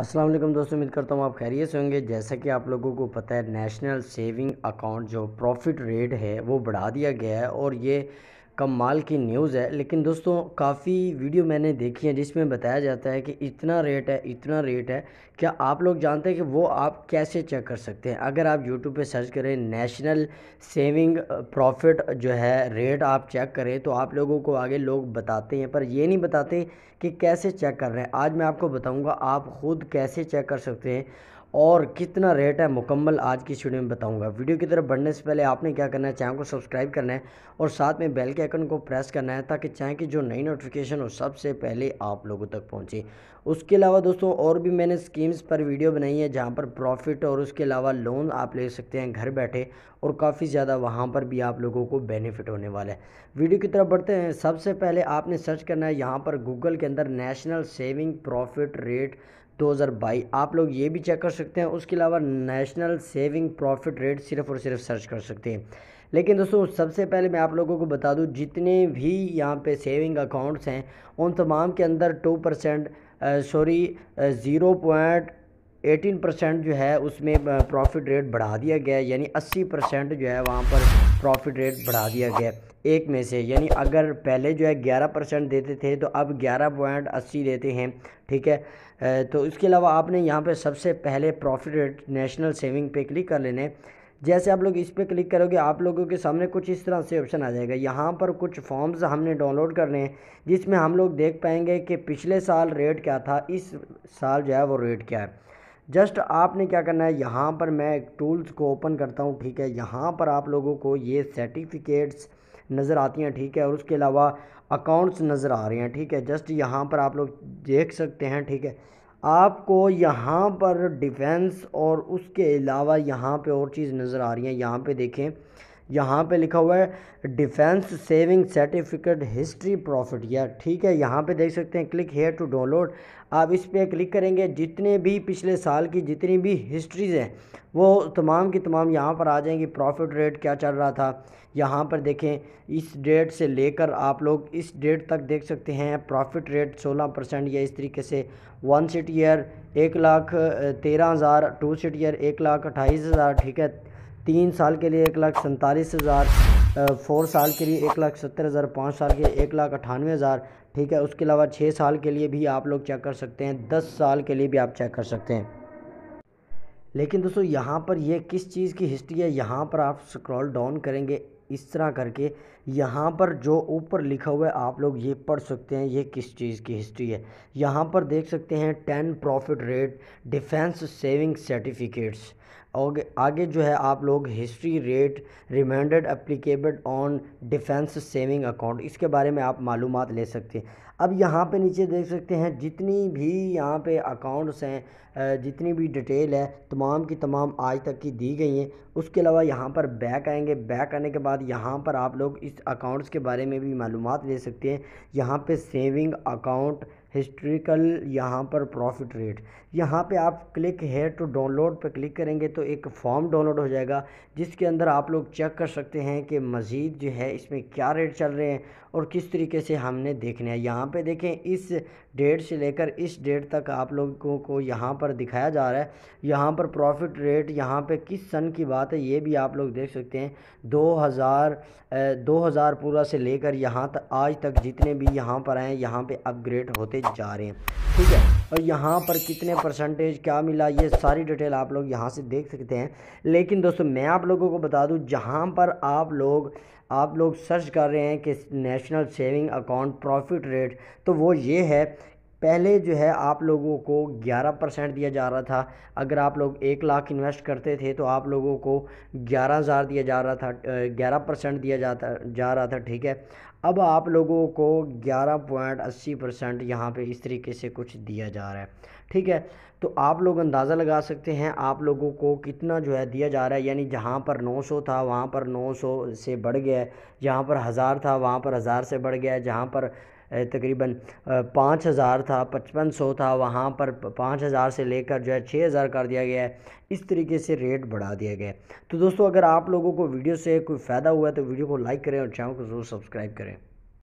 असलम दोस्तों उम्मीद करता हूँ आप खैरियत से होंगे जैसा कि आप लोगों को पता है नेशनल सेविंग अकाउंट जो प्रॉफिट रेट है वो बढ़ा दिया गया है और ये कमाल की न्यूज़ है लेकिन दोस्तों काफ़ी वीडियो मैंने देखी है जिसमें बताया जाता है कि इतना रेट है इतना रेट है क्या आप लोग जानते हैं कि वो आप कैसे चेक कर सकते हैं अगर आप यूट्यूब पे सर्च करें नेशनल सेविंग प्रॉफिट जो है रेट आप चेक करें तो आप लोगों को आगे लोग बताते हैं पर ये नहीं बताते कि कैसे चेक कर रहे हैं आज मैं आपको बताऊँगा आप ख़ुद कैसे चेक कर सकते हैं और कितना रेट है मुकम्मल आज की स्टूडियो में बताऊंगा वीडियो की तरफ बढ़ने से पहले आपने क्या करना है चैनल को सब्सक्राइब करना है और साथ में बेल के आइकन को प्रेस करना है ताकि चैनल की जो नई नोटिफिकेशन हो सबसे पहले आप लोगों तक पहुंचे उसके अलावा दोस्तों और भी मैंने स्कीम्स पर वीडियो बनाई है जहाँ पर प्रॉफिट और उसके अलावा लोन आप ले सकते हैं घर बैठे और काफ़ी ज़्यादा वहाँ पर भी आप लोगों को बेनिफिट होने वाला है वीडियो की तरफ बढ़ते हैं सबसे पहले आपने सर्च करना है यहाँ पर गूगल के अंदर नेशनल सेविंग प्रॉफिट रेट 2022 आप लोग ये भी चेक कर सकते हैं उसके अलावा नेशनल सेविंग प्रॉफिट रेट सिर्फ़ और सिर्फ सर्च कर सकते हैं लेकिन दोस्तों सबसे पहले मैं आप लोगों को बता दूं जितने भी यहाँ पे सेविंग अकाउंट्स हैं उन तमाम के अंदर two percent sorry zero point eighteen percent जो है उसमें प्रॉफिट रेट बढ़ा दिया गया यानी अस्सी परसेंट जो है वहाँ पर प्रॉफिट रेट बढ़ा दिया गया एक में से यानी अगर पहले जो है ग्यारह परसेंट देते थे तो अब ग्यारह पॉइंट अस्सी देते हैं ठीक है तो इसके अलावा आपने यहाँ पे सबसे पहले प्रॉफिट रेट नेशनल सेविंग पे क्लिक कर लेने जैसे आप लोग इस पर क्लिक करोगे आप लोगों के सामने कुछ इस तरह से ऑप्शन आ जाएगा यहाँ पर कुछ फॉर्म्स हमने डाउनलोड करने हैं जिसमें हम लोग देख पाएंगे कि पिछले साल रेट क्या था इस साल जो है वो रेट क्या है जस्ट आपने क्या करना है यहाँ पर मैं टूल्स को ओपन करता हूँ ठीक है यहाँ पर आप लोगों को ये सर्टिफिकेट्स नज़र आती हैं ठीक है और उसके अलावा अकाउंट्स नज़र आ रहे हैं ठीक है जस्ट यहाँ पर आप लोग देख सकते हैं ठीक है आपको यहाँ पर डिफेंस और उसके अलावा यहाँ पे और चीज़ नज़र आ रही है यहाँ पे देखें यहाँ पे लिखा हुआ है defence saving certificate history profit या ठीक है यहाँ पे देख सकते हैं क्लिक हेयर टू डाउनलोड आप इस पर क्लिक करेंगे जितने भी पिछले साल की जितनी भी हिस्ट्रीज़ हैं वो तमाम की तमाम यहाँ पर आ जाएंगी प्रॉफिट रेट क्या चल रहा था यहाँ पर देखें इस डेट से लेकर आप लोग इस डेट तक देख सकते हैं प्रॉफिट रेट 16 परसेंट या इस तरीके से वन सीट ईयर एक लाख तेरह हज़ार टू सीट ईयर एक लाख अट्ठाईस हज़ार ठीक है तीन साल के लिए एक लाख सैंतालीस हज़ार फोर साल के लिए एक लाख सत्तर हज़ार पाँच साल के लिए एक लाख अठानवे हज़ार ठीक है उसके अलावा छः साल के लिए भी आप लोग चेक कर सकते हैं दस साल के लिए भी आप चेक कर सकते हैं लेकिन दोस्तों यहाँ पर ये किस चीज़ की हिस्ट्री है यहाँ पर आप स्क्रॉल डाउन करेंगे इस तरह करके यहाँ पर जो ऊपर लिखा हुआ है आप लोग ये पढ़ सकते हैं ये किस चीज़ की हिस्ट्री है यहाँ पर देख सकते हैं ten profit rate defence saving certificates और आगे जो है आप लोग history rate reminded applicable on defence saving account इसके बारे में आप मालूम ले सकते हैं अब यहाँ पे नीचे देख सकते हैं जितनी भी यहाँ पे अकाउंट्स हैं जितनी भी डिटेल है तमाम की तमाम आज तक की दी गई हैं उसके अलावा यहाँ पर बैक आएंगे बैक आने के बाद यहाँ पर आप लोग इस अकाउंट्स के बारे में भी मालूम ले सकते हैं यहाँ पर सेविंग अकाउंट हिस्ट्रिकल यहाँ पर प्रॉफिट रेट यहाँ पे आप क्लिक है टू डाउनलोड पे क्लिक करेंगे तो एक फॉर्म डाउनलोड हो जाएगा जिसके अंदर आप लोग चेक कर सकते हैं कि मज़ीद जो है इसमें क्या रेट चल रहे हैं और किस तरीके से हमने देखना है यहाँ पे देखें इस डेट से लेकर इस डेट तक आप लोगों को यहाँ पर दिखाया जा रहा है यहाँ पर प्रॉफिट रेट यहाँ पे किस सन की बात है ये भी आप लोग देख सकते हैं 2000 2000 पूरा से लेकर यहाँ तक आज तक जितने भी यहाँ पर आए यहाँ पर अपग्रेड होते जा रहे हैं ठीक है और यहाँ पर कितने परसेंटेज क्या मिला ये सारी डिटेल आप लोग यहाँ से देख सकते हैं लेकिन दोस्तों मैं आप लोगों को बता दूँ जहाँ पर आप लोग आप लोग सर्च कर रहे हैं कि national saving account profit rate तो वो ये है पहले जो है आप लोगों को 11 परसेंट दिया जा रहा था अगर आप लोग एक लाख इन्वेस्ट करते थे तो आप लोगों को ग्यारह हज़ार दिया जा रहा था ग्यारह परसेंट दिया जाता जा रहा था ठीक है अब आप लोगों को ग्यारह पॉइंट अस्सी परसेंट यहाँ पर इस तरीके से कुछ दिया जा रहा है ठीक है तो आप लोग अंदाज़ा लगा सकते हैं आप लोगों को कितना जो है दिया जा रहा है यानी जहाँ पर 900 था वहाँ पर 900 से बढ़ गया है जहाँ पर हज़ार था वहाँ पर हज़ार से बढ़ गया है जहाँ पर तकरीबन पाँच हज़ार था पचपन सौ था वहाँ पर पाँच हज़ार से लेकर जो है छः हज़ार कर दिया गया है इस तरीके से रेट बढ़ा दिया गया है तो दोस्तों अगर आप लोगों को वीडियो से कोई फ़ायदा हुआ है तो वीडियो को लाइक करें और चैनल को ज़रूर सब्सक्राइब करें